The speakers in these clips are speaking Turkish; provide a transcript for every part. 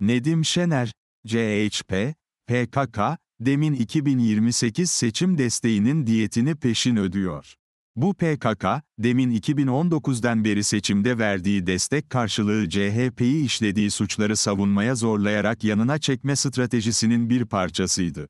Nedim Şener, CHP, PKK, demin 2028 seçim desteğinin diyetini peşin ödüyor. Bu PKK, demin 2019'dan beri seçimde verdiği destek karşılığı CHP'yi işlediği suçları savunmaya zorlayarak yanına çekme stratejisinin bir parçasıydı.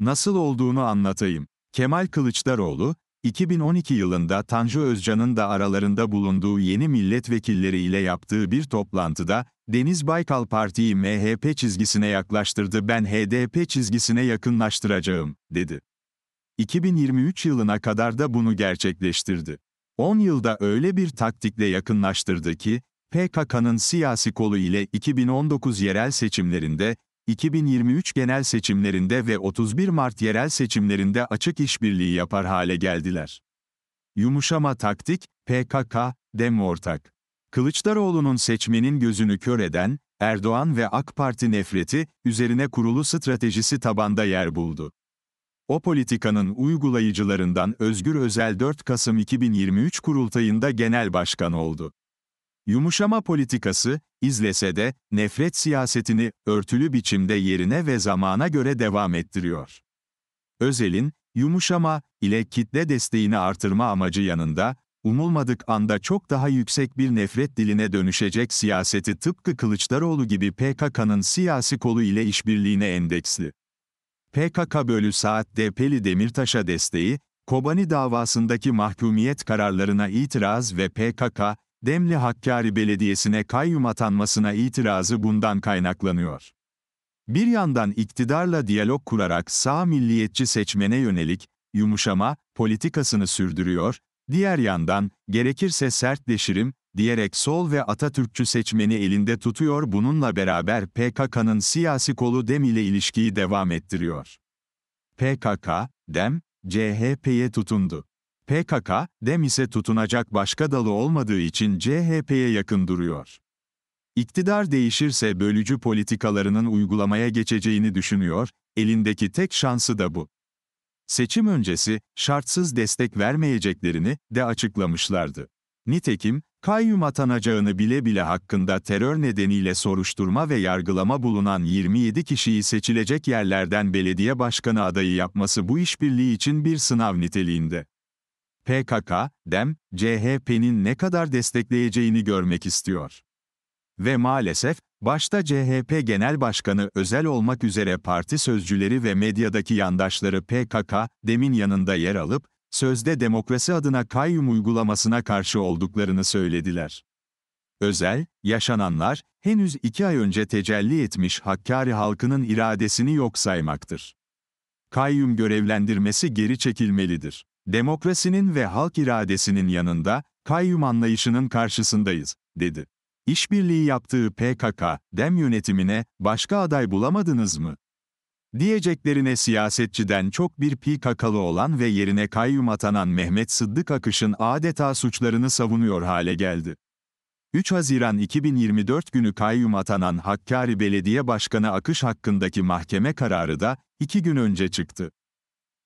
Nasıl olduğunu anlatayım. Kemal Kılıçdaroğlu, 2012 yılında Tanju Özcan'ın da aralarında bulunduğu yeni milletvekilleri ile yaptığı bir toplantıda, Deniz Baykal Parti'yi MHP çizgisine yaklaştırdı ben HDP çizgisine yakınlaştıracağım, dedi. 2023 yılına kadar da bunu gerçekleştirdi. 10 yılda öyle bir taktikle yakınlaştırdı ki, PKK'nın siyasi kolu ile 2019 yerel seçimlerinde, 2023 genel seçimlerinde ve 31 Mart yerel seçimlerinde açık işbirliği yapar hale geldiler. Yumuşama taktik, PKK, dem ortak. Kılıçdaroğlu'nun seçmenin gözünü kör eden, Erdoğan ve AK Parti nefreti, üzerine kurulu stratejisi tabanda yer buldu. O politikanın uygulayıcılarından Özgür Özel 4 Kasım 2023 kurultayında genel başkan oldu. Yumuşama politikası, izlese de, nefret siyasetini örtülü biçimde yerine ve zamana göre devam ettiriyor. Özel'in, yumuşama ile kitle desteğini artırma amacı yanında, umulmadık anda çok daha yüksek bir nefret diline dönüşecek siyaseti tıpkı Kılıçdaroğlu gibi PKK'nın siyasi kolu ile işbirliğine endeksli. PKK bölü saat DP'li Demirtaş'a desteği, Kobani davasındaki mahkumiyet kararlarına itiraz ve PKK, Demli Hakkari Belediyesi'ne kayyum atanmasına itirazı bundan kaynaklanıyor. Bir yandan iktidarla diyalog kurarak sağ milliyetçi seçmene yönelik, yumuşama, politikasını sürdürüyor, Diğer yandan, gerekirse sertleşirim diyerek sol ve Atatürkçü seçmeni elinde tutuyor bununla beraber PKK'nın siyasi kolu DEM ile ilişkiyi devam ettiriyor. PKK, DEM, CHP'ye tutundu. PKK, DEM ise tutunacak başka dalı olmadığı için CHP'ye yakın duruyor. İktidar değişirse bölücü politikalarının uygulamaya geçeceğini düşünüyor, elindeki tek şansı da bu seçim öncesi şartsız destek vermeyeceklerini de açıklamışlardı. Nitekim, kayyum atanacağını bile bile hakkında terör nedeniyle soruşturma ve yargılama bulunan 27 kişiyi seçilecek yerlerden belediye başkanı adayı yapması bu işbirliği için bir sınav niteliğinde. PKK, DEM, CHP'nin ne kadar destekleyeceğini görmek istiyor. Ve maalesef, Başta CHP Genel Başkanı özel olmak üzere parti sözcüleri ve medyadaki yandaşları PKK, demin yanında yer alıp, sözde demokrasi adına kayyum uygulamasına karşı olduklarını söylediler. Özel, yaşananlar, henüz iki ay önce tecelli etmiş Hakkari halkının iradesini yok saymaktır. Kayyum görevlendirmesi geri çekilmelidir. Demokrasinin ve halk iradesinin yanında, kayyum anlayışının karşısındayız, dedi. İşbirliği yaptığı PKK, DEM yönetimine başka aday bulamadınız mı? Diyeceklerine siyasetçiden çok bir PKK'lı olan ve yerine kayyum atanan Mehmet Sıddık Akış'ın adeta suçlarını savunuyor hale geldi. 3 Haziran 2024 günü kayyum atanan Hakkari Belediye Başkanı Akış hakkındaki mahkeme kararı da iki gün önce çıktı.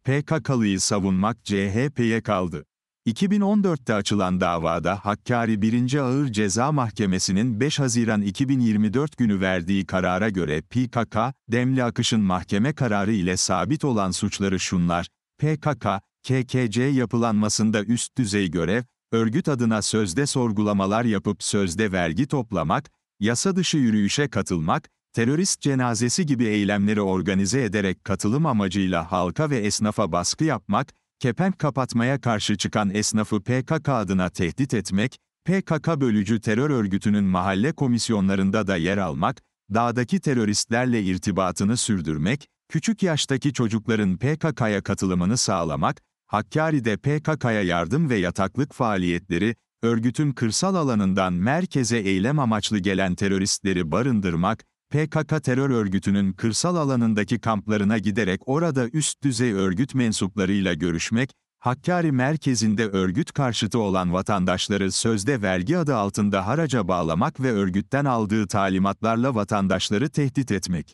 PKK'lıyı savunmak CHP'ye kaldı. 2014'te açılan davada Hakkari 1. Ağır Ceza Mahkemesi'nin 5 Haziran 2024 günü verdiği karara göre PKK, Demli Akış'ın mahkeme kararı ile sabit olan suçları şunlar, PKK, KKC yapılanmasında üst düzey görev, örgüt adına sözde sorgulamalar yapıp sözde vergi toplamak, yasa dışı yürüyüşe katılmak, terörist cenazesi gibi eylemleri organize ederek katılım amacıyla halka ve esnafa baskı yapmak, kepenk kapatmaya karşı çıkan esnafı PKK adına tehdit etmek, PKK bölücü terör örgütünün mahalle komisyonlarında da yer almak, dağdaki teröristlerle irtibatını sürdürmek, küçük yaştaki çocukların PKK'ya katılımını sağlamak, Hakkari'de PKK'ya yardım ve yataklık faaliyetleri, örgütün kırsal alanından merkeze eylem amaçlı gelen teröristleri barındırmak, PKK terör örgütünün kırsal alanındaki kamplarına giderek orada üst düzey örgüt mensuplarıyla görüşmek, Hakkari merkezinde örgüt karşıtı olan vatandaşları sözde vergi adı altında haraca bağlamak ve örgütten aldığı talimatlarla vatandaşları tehdit etmek.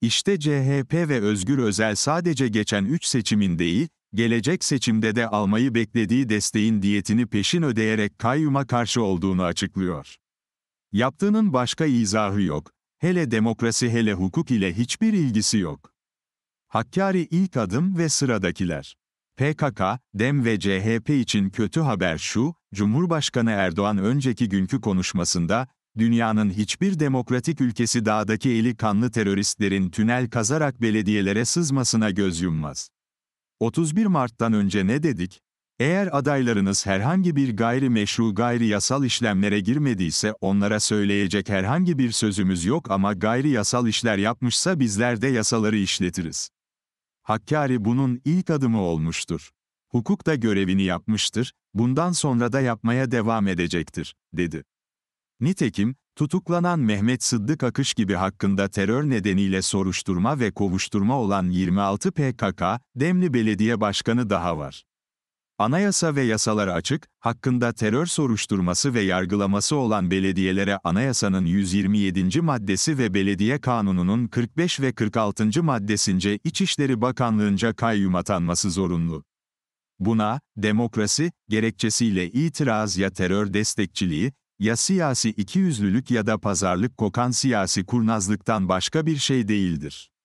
İşte CHP ve Özgür Özel sadece geçen 3 seçimin değil, gelecek seçimde de almayı beklediği desteğin diyetini peşin ödeyerek kayyuma karşı olduğunu açıklıyor. Yaptığının başka izahı yok. Hele demokrasi hele hukuk ile hiçbir ilgisi yok. Hakkari ilk adım ve sıradakiler. PKK, DEM ve CHP için kötü haber şu, Cumhurbaşkanı Erdoğan önceki günkü konuşmasında, dünyanın hiçbir demokratik ülkesi dağdaki eli kanlı teröristlerin tünel kazarak belediyelere sızmasına göz yummaz. 31 Mart'tan önce ne dedik? Eğer adaylarınız herhangi bir gayri meşru gayri yasal işlemlere girmediyse onlara söyleyecek herhangi bir sözümüz yok ama gayri yasal işler yapmışsa bizler de yasaları işletiriz. Hakkari bunun ilk adımı olmuştur. Hukuk da görevini yapmıştır, bundan sonra da yapmaya devam edecektir, dedi. Nitekim, tutuklanan Mehmet Sıddık Akış gibi hakkında terör nedeniyle soruşturma ve kovuşturma olan 26 PKK, Demli Belediye Başkanı daha var. Anayasa ve yasalar açık, hakkında terör soruşturması ve yargılaması olan belediyelere anayasanın 127. maddesi ve belediye kanununun 45 ve 46. maddesince İçişleri Bakanlığınca kayyum atanması zorunlu. Buna, demokrasi, gerekçesiyle itiraz ya terör destekçiliği, ya siyasi ikiyüzlülük ya da pazarlık kokan siyasi kurnazlıktan başka bir şey değildir.